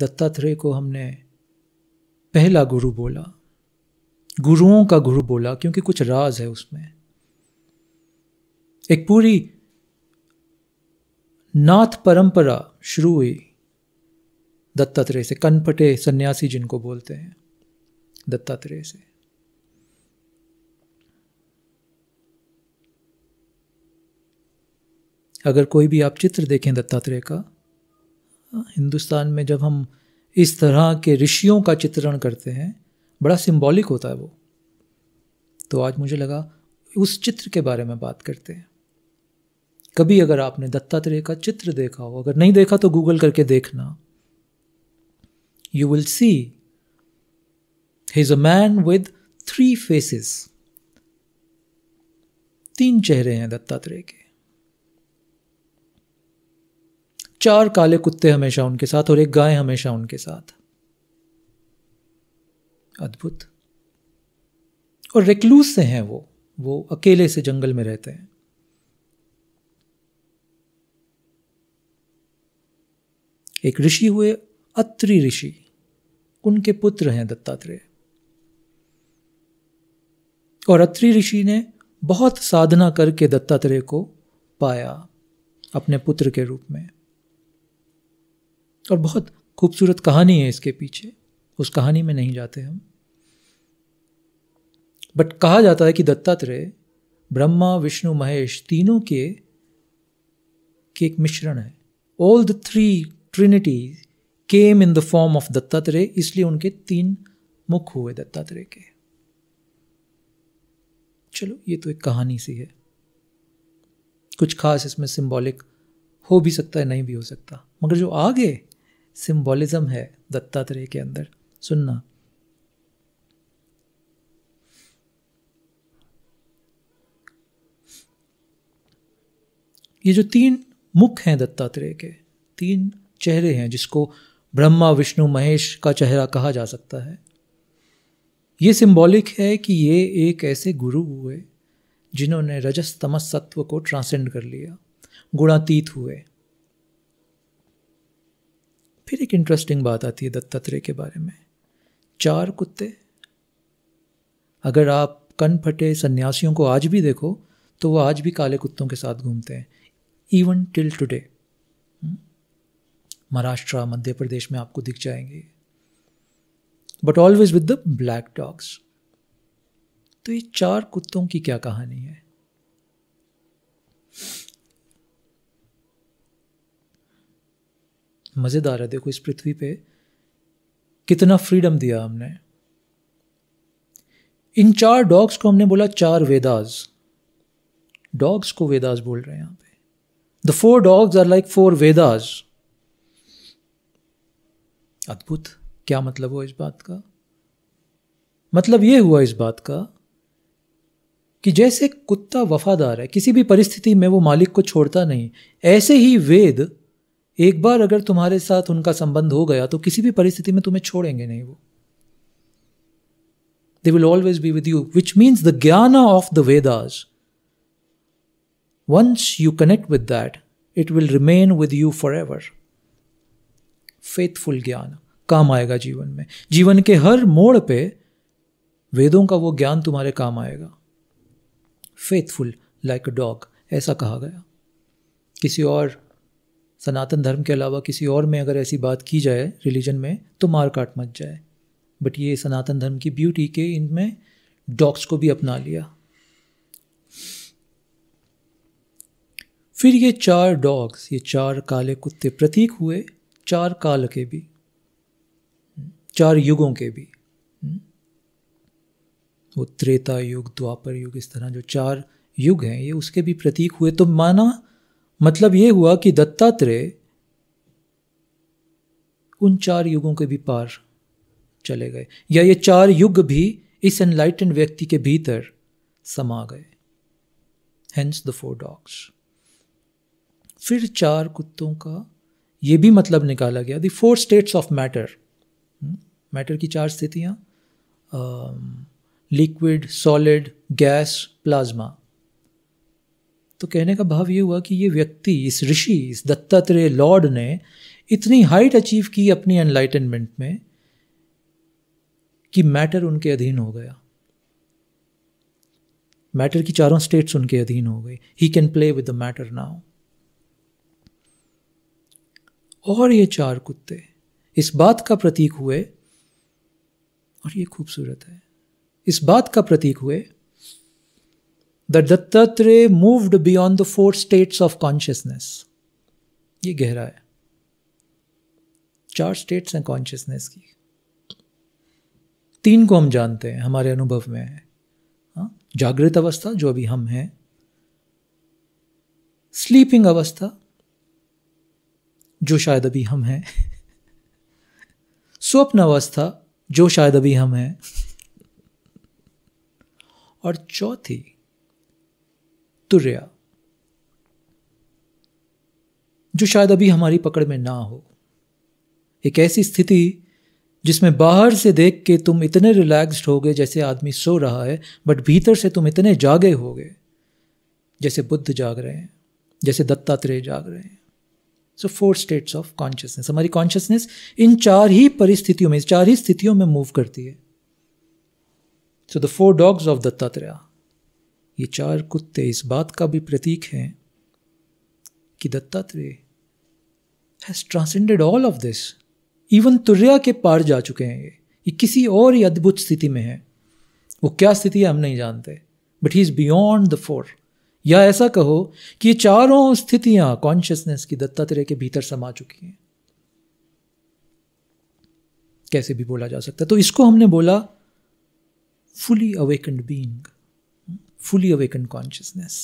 दत्तात्रेय को हमने पहला गुरु बोला गुरुओं का गुरु बोला क्योंकि कुछ राज है उसमें एक पूरी नाथ परंपरा शुरू हुई दत्तात्रेय से कनपटे सन्यासी जिनको बोलते हैं दत्तात्रेय से अगर कोई भी आप चित्र देखें दत्तात्रेय का हिंदुस्तान में जब हम इस तरह के ऋषियों का चित्रण करते हैं बड़ा सिंबॉलिक होता है वो तो आज मुझे लगा उस चित्र के बारे में बात करते हैं कभी अगर आपने दत्तात्रेय का चित्र देखा हो अगर नहीं देखा तो गूगल करके देखना you will see he's a man with three faces तीन चेहरे हैं दत्तात्रेय के चार काले कुत्ते हमेशा उनके साथ और एक गाय हमेशा उनके साथ अद्भुत और रेक्लूज से हैं वो वो अकेले से जंगल में रहते हैं एक ऋषि हुए अत्रि ऋषि उनके पुत्र हैं दत्तात्रेय और अत्रि ऋषि ने बहुत साधना करके दत्तात्रेय को पाया अपने पुत्र के रूप में और बहुत खूबसूरत कहानी है इसके पीछे उस कहानी में नहीं जाते हम बट कहा जाता है कि दत्तात्रेय ब्रह्मा विष्णु महेश तीनों के के एक मिश्रण है all the three trinity came in the form of Dattatreya इसलिए उनके तीन मुख हुए दत्तात्रेय के चलो ये तो एक कहानी सी है कुछ खास इसमें सिंबॉलिक हो भी सकता है नहीं भी हो सकता मगर जो आगे सिंबॉलिज्म है दत्तात्रेय के अंदर सुनना ये जो तीन मुख हैं दत्तात्रेय के तीन चेहरे हैं जिसको ब्रह्मा विष्णु महेश का चेहरा कहा जा सकता है ये सिंबॉलिक है कि ये एक ऐसे गुरु हुए जिन्होंने रजस तमस सत्व को ट्रांसेंड कर लिया गुणातीत हुए फिर एक इंटरेस्टिंग बात आती है दत्तात्रेय के बारे में चार कुत्ते अगर आप कन फटे सन्यासियों को आज भी देखो तो वो आज भी काले कुत्तों के साथ घूमते हैं even till today Maharashtra Madhya Pradesh में आपको दिख जाएंगे but always with the black dogs तो ये चार कुत्तों की क्या कहानी है मज़ेदार है देखो इस पृथ्वी पे कितना फ्रीडम दिया हमने इन चार डॉग्स को हमने बोला चार वेदाज डॉग्स को वेदाज बोल रहे हैं यहां पे the four dogs are like four Vedas अद्भुत क्या मतलब हुआ इस बात का मतलब यह हुआ इस बात का कि जैसे कुत्ता वफादार है किसी भी परिस्थिति में वो मालिक को छोड़ता नहीं ऐसे ही वेद एक बार अगर तुम्हारे साथ उनका संबंध हो गया तो किसी भी परिस्थिति में तुम्हें छोड़ेंगे नहीं वो they will always be with you which means the gyan of the Vedas once you connect with that it will remain with you forever faithful ज्ञान काम आएगा जीवन में जीवन के हर मोड़ पे वेदों का वो ज्ञान तुम्हारे काम आएगा फेथफुल लाइक अ डॉग ऐसा कहा गया किसी और सनातन धर्म के अलावा किसी और में अगर ऐसी बात की जाए रिलीजन में तो मार काट मच जाए बट ये सनातन धर्म की ब्यूटी के इनमें डॉग्स को भी अपना लिया फिर ये चार डॉग्स ये चार काले कुत्ते प्रतीक हुए चार काल के भी चार युगों के भी वो त्रेता युग द्वापर युग इस तरह जो चार युग हैं ये उसके भी प्रतीक हुए तो माना मतलब ये हुआ कि दत्तात्रेय उन चार युगों के भी पार चले गए या ये चार युग भी इस एनलाइटेंड व्यक्ति के भीतर समा गए हेंस द फोर डॉग्स फिर चार कुत्तों का ये भी मतलब निकाला गया the four states of matter matter की चार स्थितियाँ लिक्विड सॉलिड गैस प्लाज्मा तो कहने का भाव ये हुआ कि ये व्यक्ति इस ऋषि इस दत्तात्रेय लॉर्ड ने इतनी हाइट अचीव की अपनी एनलाइटनमेंट में कि मैटर उनके अधीन हो गया मैटर की चारों स्टेट्स उनके अधीन हो गई he can play with the matter now और ये चार कुत्ते इस बात का प्रतीक हुए और ये खूबसूरत है इस बात का प्रतीक हुए that Dattatreya moved beyond the four states of consciousness ये गहरा है चार स्टेट्स हैं कॉन्शियसनेस की तीन को हम जानते हैं हमारे अनुभव में है हाँ, जागृत अवस्था जो अभी हम हैं स्लीपिंग अवस्था जो शायद अभी हम हैं स्वप्न अवस्था जो शायद अभी हम हैं और चौथी तुर्या जो शायद अभी हमारी पकड़ में ना हो एक ऐसी स्थिति जिसमें बाहर से देख के तुम इतने रिलैक्स्ड हो गए जैसे आदमी सो रहा है बट भीतर से तुम इतने जागे हो गए जैसे बुद्ध जाग रहे हैं जैसे दत्तात्रेय जाग रहे हैं so four states of consciousness हमारी कॉन्शियसनेस इन चार ही परिस्थितियों में चार ही स्थितियों में मूव करती है so the four dogs of Dattatreya ये चार कुत्ते इस बात का भी प्रतीक हैं कि Dattatreya has transcended all of this even तुर्या के पार जा चुके हैं ये ये किसी और ही अद्भुत स्थिति में है वो क्या स्थिति है हम नहीं जानते but he is beyond the four या ऐसा कहो कि ये चारों स्थितियां कॉन्शियसनेस की दत्तात्रेय के भीतर समा चुकी हैं कैसे भी बोला जा सकता है तो इसको हमने बोला fully awakened being fully awakened consciousness.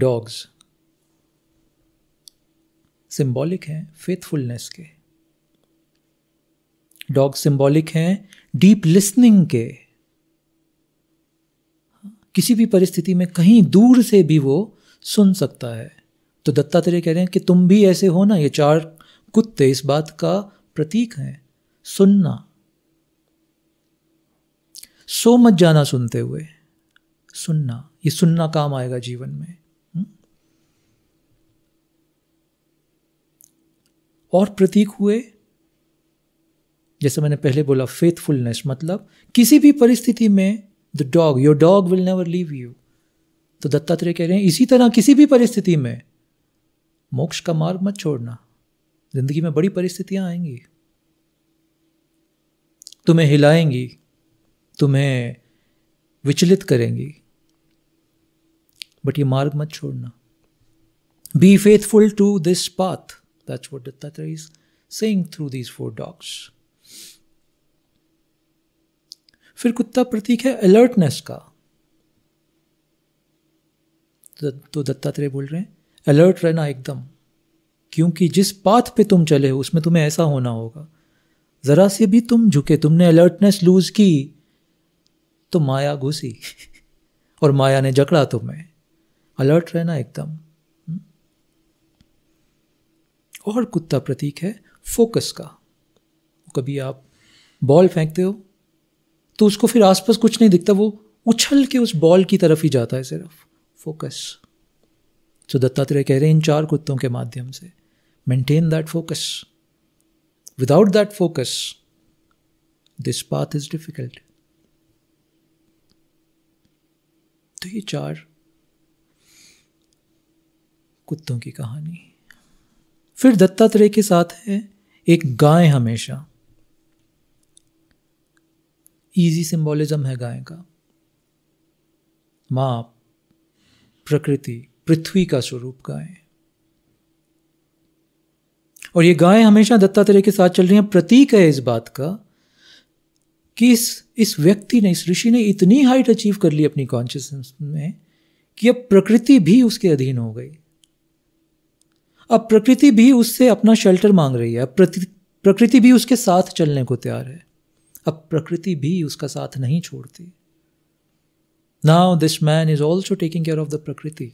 Dogs symbolic हैं फेथफुलनेस के डॉग सिंबॉलिक हैं डीप लिसनिंग के किसी भी परिस्थिति में कहीं दूर से भी वो सुन सकता है तो दत्तात्रेय कह रहे हैं कि तुम भी ऐसे हो ना ये चार कुत्ते इस बात का प्रतीक हैं सुनना सो मत जाना सुनते हुए सुनना ये सुनना काम आएगा जीवन में हम्म? और प्रतीक हुए जैसे मैंने पहले बोला फेथफुलनेस मतलब किसी भी परिस्थिति में the dog your dog will never leave you तो दत्तात्रेय कह रहे हैं इसी तरह किसी भी परिस्थिति में मोक्ष का मार्ग मत छोड़ना जिंदगी में बड़ी परिस्थितियां आएंगी तुम्हें हिलाएंगी तुम्हें विचलित करेंगी बट ये मार्ग मत छोड़ना be faithful to this path that's what Dattatreya is saying through these four dogs फिर कुत्ता प्रतीक है अलर्टनेस का तो दत्तात्रेय बोल रहे हैं अलर्ट रहना एकदम क्योंकि जिस पाथ पे तुम चले हो उसमें तुम्हें ऐसा होना होगा ज़रा से भी तुम झुके तुमने अलर्टनेस लूज़ की तो माया घुसी और माया ने जकड़ा तुम्हें अलर्ट रहना एकदम हम्म? और कुत्ता प्रतीक है फोकस का कभी आप बॉल फेंकते हो तो उसको फिर आसपास कुछ नहीं दिखता वो उछल के उस बॉल की तरफ ही जाता है सिर्फ फोकस तो दत्तात्रेय कह रहे हैं इन चार कुत्तों के माध्यम से maintain that focus without that focus this path is difficult तो ये चार कुत्तों की कहानी फिर दत्तात्रेय के साथ है एक गाय हमेशा इजी सिंबोलिज्म है गाय का माँ प्रकृति पृथ्वी का स्वरूप गाय और ये गाय हमेशा दत्तात्रेय के साथ चल रही है प्रतीक है इस बात का कि इस इस व्यक्ति ने इस ऋषि ने इतनी हाइट अचीव कर ली अपनी कॉन्शियसनेस में कि अब प्रकृति भी उसके अधीन हो गई अब प्रकृति भी उससे अपना शेल्टर मांग रही है प्रकृति भी उसके साथ चलने को तैयार है अब प्रकृति भी उसका साथ नहीं छोड़ती now this man is also taking care of the प्रकृति